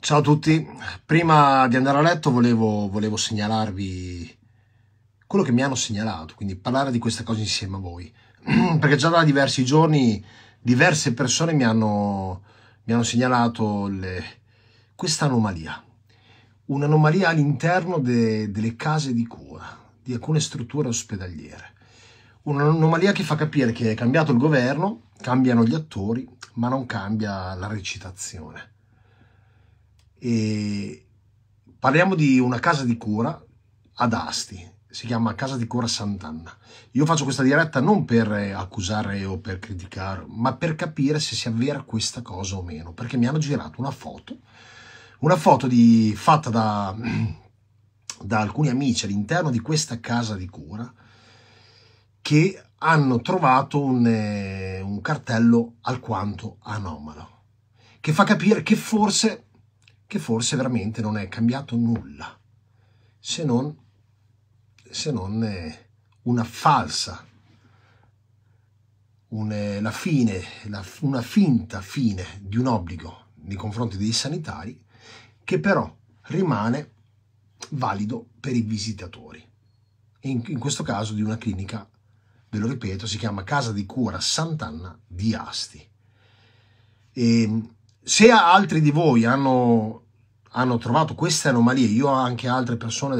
Ciao a tutti, prima di andare a letto volevo, volevo, segnalarvi quello che mi hanno segnalato, quindi parlare di questa cosa insieme a voi, perché già da diversi giorni diverse persone mi hanno, mi hanno segnalato questa anomalia, un'anomalia all'interno de, delle case di cura, di alcune strutture ospedaliere, un'anomalia che fa capire che è cambiato il governo, cambiano gli attori, ma non cambia la recitazione e parliamo di una casa di cura ad Asti, si chiama Casa di Cura Sant'Anna. Io faccio questa diretta non per eh, accusare o per criticare, ma per capire se sia vera questa cosa o meno, perché mi hanno girato una foto, una foto di, fatta da, da alcuni amici all'interno di questa casa di cura che hanno trovato un, eh, un cartello alquanto anomalo, che fa capire che forse che forse veramente non è cambiato nulla, se non, se non eh, una falsa, un, eh, la fine, la, una finta fine di un obbligo nei confronti dei sanitari che però rimane valido per i visitatori. In, in questo caso di una clinica, ve lo ripeto, si chiama Casa di Cura Sant'Anna di Asti. E ehm, se altri di voi hanno hanno trovato queste anomalie, io ho anche altre persone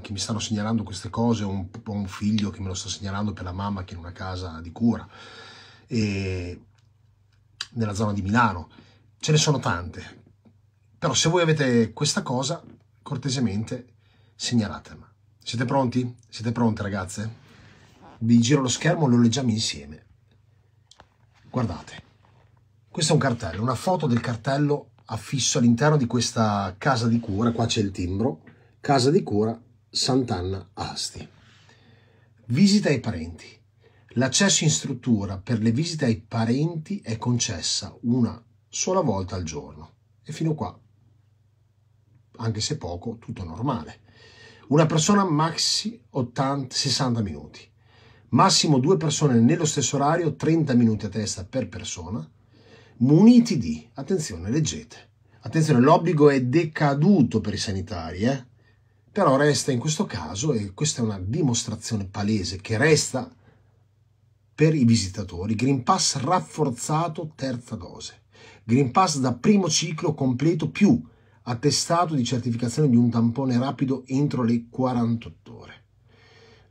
che mi stanno segnalando queste cose, un, un figlio che me lo sta segnalando per la mamma che è in una casa di cura, e nella zona di Milano, ce ne sono tante, però se voi avete questa cosa, cortesemente segnalatela. Siete pronti? Siete pronte ragazze? Vi giro lo schermo e lo leggiamo insieme. Guardate, questo è un cartello, una foto del cartello affisso all'interno di questa casa di cura, qua c'è il timbro, casa di cura Sant'Anna Asti. Visita ai parenti. L'accesso in struttura per le visite ai parenti è concessa una sola volta al giorno e fino qua, anche se poco, tutto normale. Una persona maxi 80, 60 minuti, massimo due persone nello stesso orario, 30 minuti a testa per persona, muniti di, attenzione, leggete, attenzione, l'obbligo è decaduto per i sanitari, eh? però resta in questo caso, e questa è una dimostrazione palese, che resta per i visitatori, Green Pass rafforzato terza dose, Green Pass da primo ciclo completo più attestato di certificazione di un tampone rapido entro le 48 ore.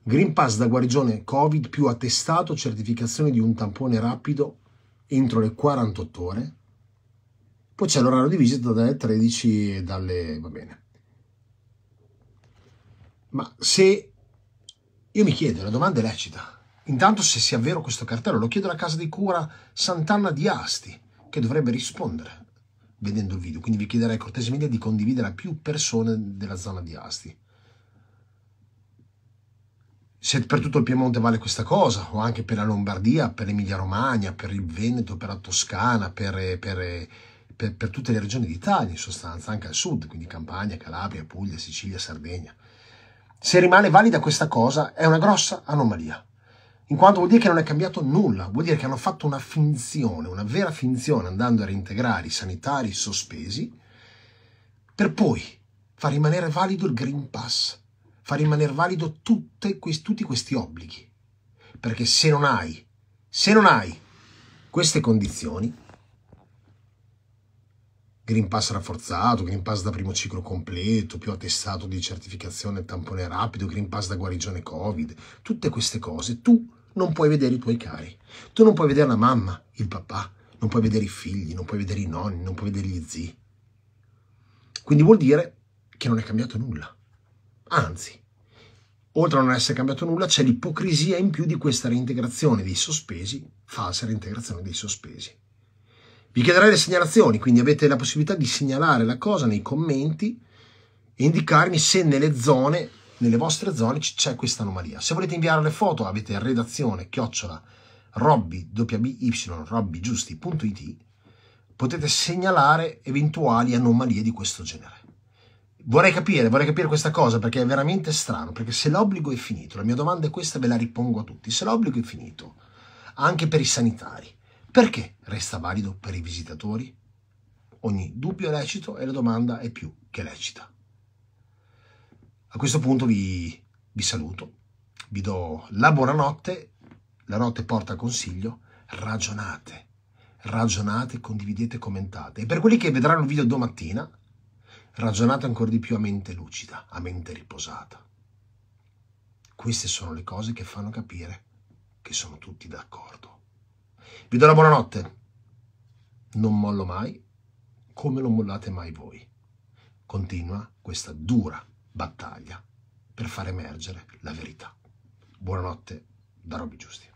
Green Pass da guarigione Covid più attestato certificazione di un tampone rapido entro le 48 ore, poi c'è l'orario di visita dalle 13 e dalle... va bene. Ma se... Io mi chiedo, la domanda è lecita. Intanto se sia vero questo cartello, lo chiedo alla casa di cura Sant'Anna di Asti, che dovrebbe rispondere vedendo il video. Quindi vi chiederei cortesemente di condividere a più persone della zona di Asti se per tutto il Piemonte vale questa cosa, o anche per la Lombardia, per l'Emilia Romagna, per il Veneto, per la Toscana, per, per, per, per tutte le regioni d'Italia in sostanza, anche al sud, quindi Campania, Calabria, Puglia, Sicilia, Sardegna. Se rimane valida questa cosa è una grossa anomalia, in quanto vuol dire che non è cambiato nulla, vuol dire che hanno fatto una finzione, una vera finzione, andando a reintegrare i sanitari sospesi, per poi far rimanere valido il Green Pass fa rimanere valido tutti questi obblighi. Perché se non hai, se non hai queste condizioni, Green Pass rafforzato, Green Pass da primo ciclo completo, più attestato di certificazione tampone rapido, Green Pass da guarigione Covid, tutte queste cose, tu non puoi vedere i tuoi cari, tu non puoi vedere la mamma, il papà, non puoi vedere i figli, non puoi vedere i nonni, non puoi vedere gli zii. Quindi vuol dire che non è cambiato nulla. Anzi, oltre a non essere cambiato nulla, c'è l'ipocrisia in più di questa reintegrazione dei sospesi, falsa reintegrazione dei sospesi. Vi chiederei le segnalazioni, quindi avete la possibilità di segnalare la cosa nei commenti e indicarmi se nelle zone, nelle vostre zone c'è questa anomalia. Se volete inviare le foto avete redazione chiocciola robby.it potete segnalare eventuali anomalie di questo genere. Vorrei capire, vorrei capire questa cosa perché è veramente strano, perché se l'obbligo è finito, la mia domanda è questa, ve la ripongo a tutti, se l'obbligo è finito, anche per i sanitari, perché resta valido per i visitatori? Ogni dubbio è lecito e la domanda è più che lecita. A questo punto vi, vi saluto, vi do la buonanotte, la notte porta consiglio, ragionate, ragionate, condividete, commentate. E per quelli che vedranno il video domattina, ragionate ancora di più a mente lucida, a mente riposata. Queste sono le cose che fanno capire che sono tutti d'accordo. Vi do la buonanotte. Non mollo mai, come non mollate mai voi. Continua questa dura battaglia per far emergere la verità. Buonanotte da Roby Giusti.